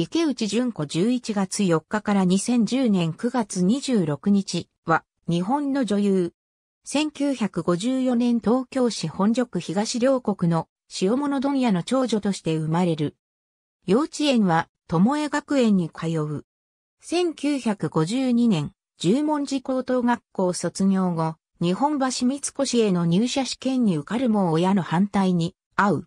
池内淳子11月4日から2010年9月26日は、日本の女優。1954年東京市本区東両国の塩物問屋の長女として生まれる。幼稚園は、友江学園に通う。1952年、十文字高等学校卒業後、日本橋三越への入社試験に受かるも親の反対に、会う。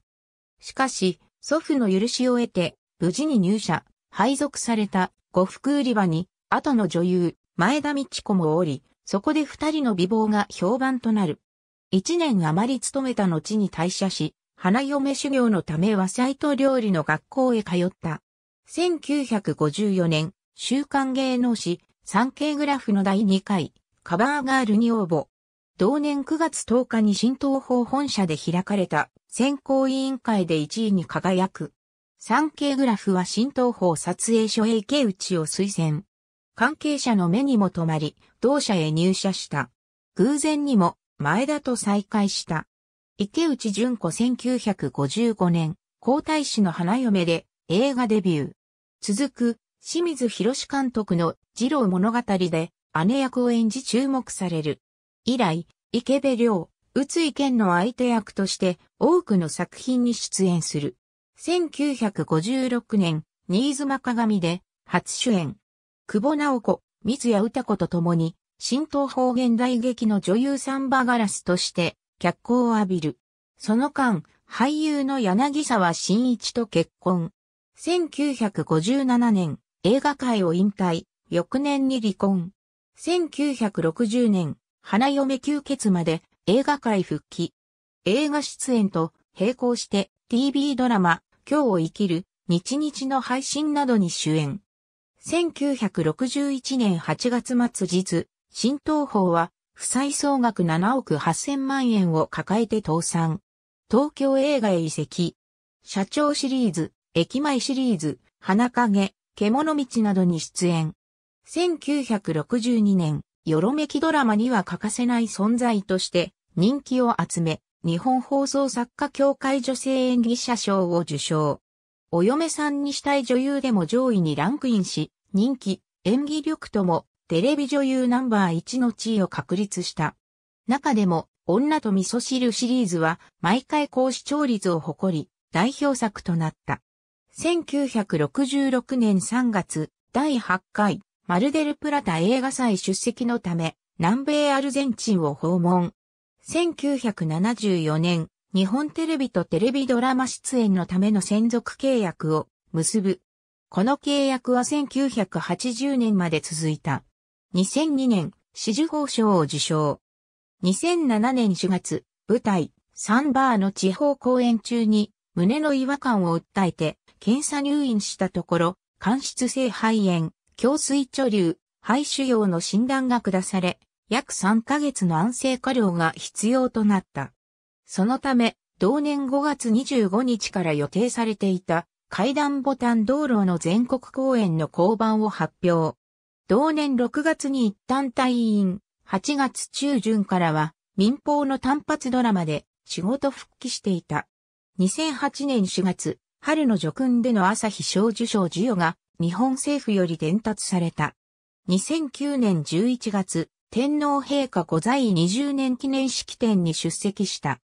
しかし、祖父の許しを得て、無事に入社、配属された呉服売り場に、後の女優、前田道子もおり、そこで二人の美貌が評判となる。一年余り勤めた後に退社し、花嫁修行のため和斎と料理の学校へ通った。1954年、週刊芸能誌、産経グラフの第2回、カバーガールに応募。同年9月10日に新東宝本社で開かれた選考委員会で1位に輝く。産経グラフは新東方撮影所へ池内を推薦。関係者の目にも留まり、同社へ入社した。偶然にも、前田と再会した。池内淳子1955年、皇太子の花嫁で映画デビュー。続く、清水博監督の二郎物語で姉役を演じ注目される。以来、池部良、宇津井健の相手役として多くの作品に出演する。1956年、新妻鏡で初主演。久保直子、三谷歌子と共に、新東方現代劇の女優サンバガラスとして脚光を浴びる。その間、俳優の柳沢慎一と結婚。1957年、映画界を引退、翌年に離婚。1960年、花嫁吸血まで映画界復帰。映画出演と並行して TV ドラマ、今日を生きる、日日の配信などに主演。1961年8月末日、新東宝は、負債総額7億8000万円を抱えて倒産。東京映画へ移籍。社長シリーズ、駅前シリーズ、花影、獣道などに出演。1962年、よろめきドラマには欠かせない存在として人気を集め、日本放送作家協会女性演技者賞を受賞。お嫁さんにしたい女優でも上位にランクインし、人気、演技力とも、テレビ女優ナンバー1の地位を確立した。中でも、女と味噌汁シリーズは、毎回高視聴率を誇り、代表作となった。1966年3月、第8回、マルデルプラタ映画祭出席のため、南米アルゼンチンを訪問。1974年、日本テレビとテレビドラマ出演のための専属契約を結ぶ。この契約は1980年まで続いた。2002年、紫綬褒章を受賞。2007年4月、舞台、サンバーの地方公演中に、胸の違和感を訴えて、検査入院したところ、間質性肺炎、胸水貯留、肺腫瘍の診断が下され、約3ヶ月の安静化量が必要となった。そのため、同年5月25日から予定されていた階段ボタン道路の全国公演の交番を発表。同年6月に一旦退院、8月中旬からは民放の単発ドラマで仕事復帰していた。2008年4月、春の叙勲での朝日賞受賞授与が日本政府より伝達された。2009年11月、天皇陛下御在位20年記念式典に出席した。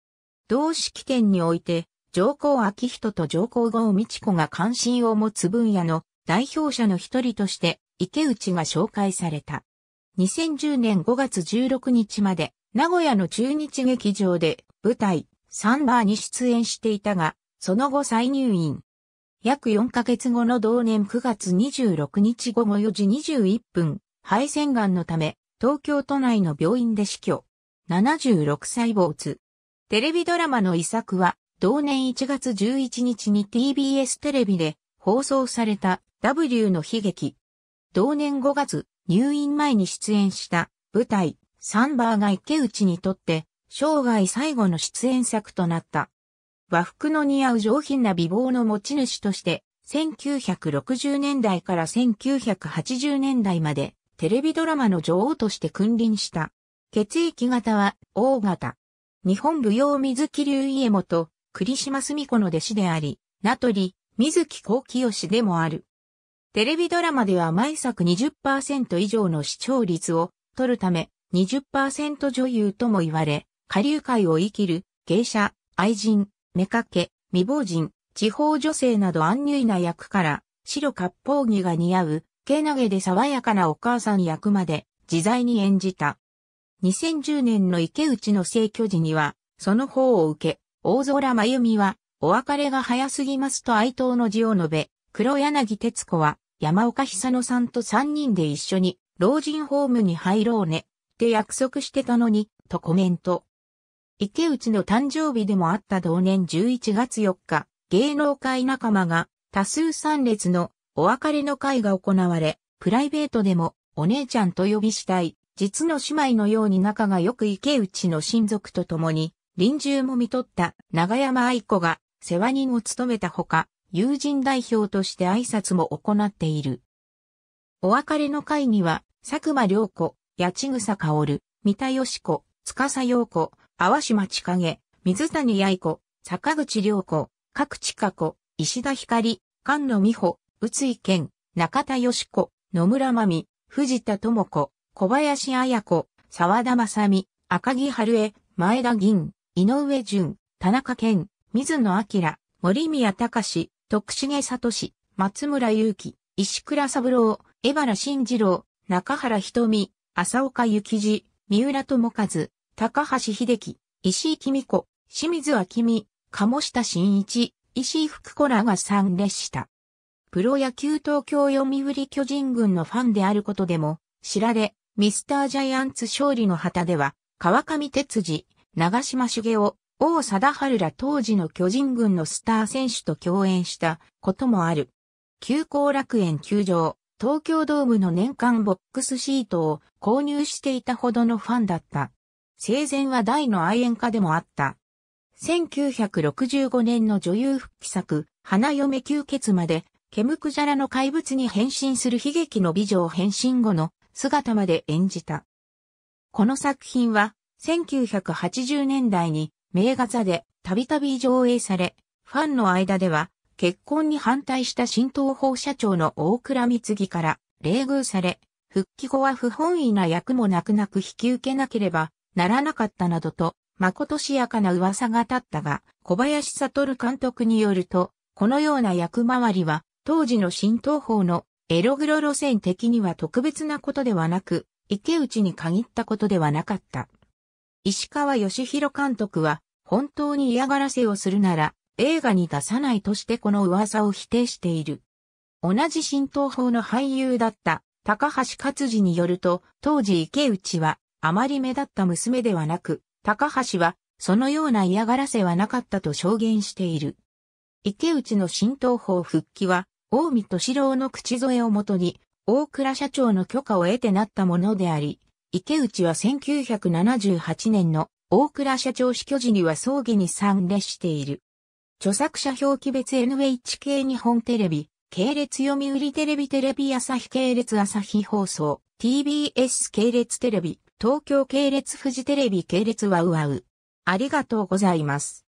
同式典において、上皇明人と上皇后美智子が関心を持つ分野の代表者の一人として、池内が紹介された。2010年5月16日まで、名古屋の中日劇場で舞台、サンバーに出演していたが、その後再入院。約4ヶ月後の同年9月26日午後4時21分、肺腺がのため、東京都内の病院で死去。76歳没。テレビドラマの遺作は、同年1月11日に TBS テレビで放送された W の悲劇。同年5月、入院前に出演した舞台、サンバーが池内にとって生涯最後の出演作となった。和服の似合う上品な美貌の持ち主として、1960年代から1980年代までテレビドラマの女王として君臨した。血液型は O 型。日本舞踊水木流家元、栗島澄子の弟子であり、名取、水木幸清でもある。テレビドラマでは毎作20%以上の視聴率を取るため、20%女優とも言われ、下流界を生きる、芸者、愛人、目かけ、未亡人、地方女性など安入な役から、白割烹着が似合う、けなげで爽やかなお母さん役まで自在に演じた。2010年の池内の逝去時には、その方を受け、大空真由美は、お別れが早すぎますと哀悼の字を述べ、黒柳徹子は、山岡久野さんと3人で一緒に、老人ホームに入ろうね、って約束してたのに、とコメント。池内の誕生日でもあった同年11月4日、芸能界仲間が多数参列のお別れの会が行われ、プライベートでもお姉ちゃんと呼びしたい、実の姉妹のように仲が良く池内の親族と共に、臨終も見とった長山愛子が世話人を務めたほか、友人代表として挨拶も行っている。お別れの会には、佐久間良子、八千草薫、三田佳子、司陽子、淡島千景、水谷八子、坂口良子、角地加子、石田光、菅野美穂、宇津井健、中田義子、野村真美、藤田智子、小林彩子、沢田正美、赤木春江、前田銀、井上淳、田中健、水野明、森宮隆、徳重聡、松村祐樹、石倉三郎、江原慎二郎、中原瞳、浅岡幸二、三浦智和、高橋秀樹、石井君子、清水明美、鴨下真一、石井福子らが参列した。プロ野球東京読売巨人軍のファンであることでも知られ、ミスタージャイアンツ勝利の旗では、川上哲司、長島茂雄、王貞治ら当時の巨人軍のスター選手と共演したこともある。旧行楽園球場、東京ドームの年間ボックスシートを購入していたほどのファンだった。生前は大の愛演家でもあった。1965年の女優復帰作、花嫁吸血までケムクジャラの怪物に変身する悲劇の美女を変身後の姿まで演じた。この作品は1980年代に名画座でたびたび上映され、ファンの間では結婚に反対した新東宝社長の大倉光次から冷遇され、復帰後は不本意な役もなくなく引き受けなければならなかったなどと、まことしやかな噂が立ったが、小林悟監督によると、このような役回りは当時の新東方のエログロ路線的には特別なことではなく、池内に限ったことではなかった。石川義弘監督は、本当に嫌がらせをするなら、映画に出さないとしてこの噂を否定している。同じ新東方の俳優だった高橋勝次によると、当時池内はあまり目立った娘ではなく、高橋はそのような嫌がらせはなかったと証言している。池内の新東方復帰は大見敏郎の口添えをもとに、大倉社長の許可を得てなったものであり、池内は1978年の大倉社長死去時には葬儀に参列している。著作者表記別 NHK 日本テレビ、系列読売テレビテレビ朝日系列朝日放送、TBS 系列テレビ、東京系列フジテレビ系列ワウワウ。ありがとうございます。